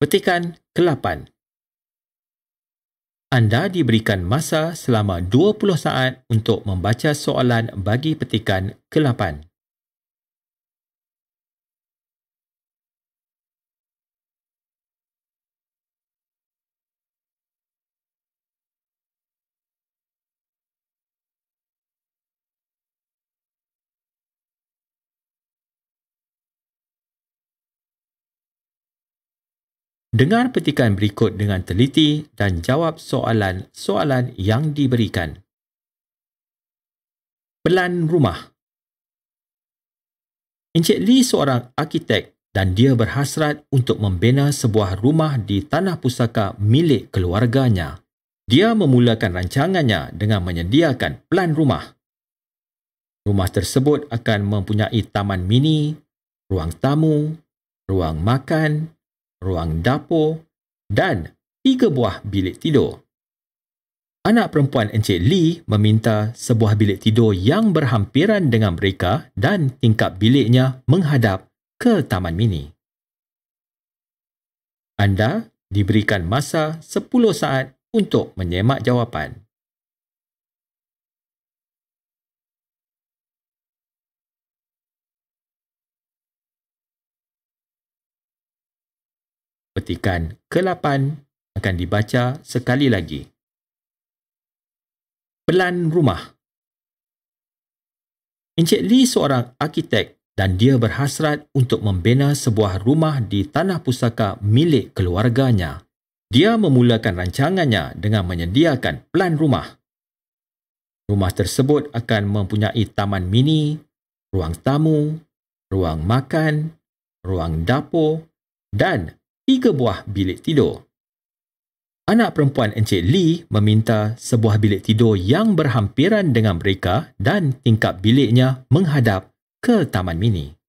Petikan ke-8 Anda diberikan masa selama 20 saat untuk membaca soalan bagi petikan ke-8. Dengar petikan berikut dengan teliti dan jawab soalan-soalan yang diberikan. Pelan rumah Encik Lee seorang arkitek dan dia berhasrat untuk membina sebuah rumah di tanah pusaka milik keluarganya. Dia memulakan rancangannya dengan menyediakan pelan rumah. Rumah tersebut akan mempunyai taman mini, ruang tamu, ruang makan, ruang dapur dan tiga buah bilik tidur. Anak perempuan Encik Lee meminta sebuah bilik tidur yang berhampiran dengan mereka dan tingkap biliknya menghadap ke taman mini. Anda diberikan masa 10 saat untuk menyemak jawapan. petikan ke-8 akan dibaca sekali lagi. Pelan rumah Encik Lee seorang arkitek dan dia berhasrat untuk membina sebuah rumah di tanah pusaka milik keluarganya. Dia memulakan rancangannya dengan menyediakan pelan rumah. Rumah tersebut akan mempunyai taman mini, ruang tamu, ruang makan, ruang dapur dan tiga buah bilik tidur. Anak perempuan Encik Lee meminta sebuah bilik tidur yang berhampiran dengan mereka dan tingkap biliknya menghadap ke taman mini.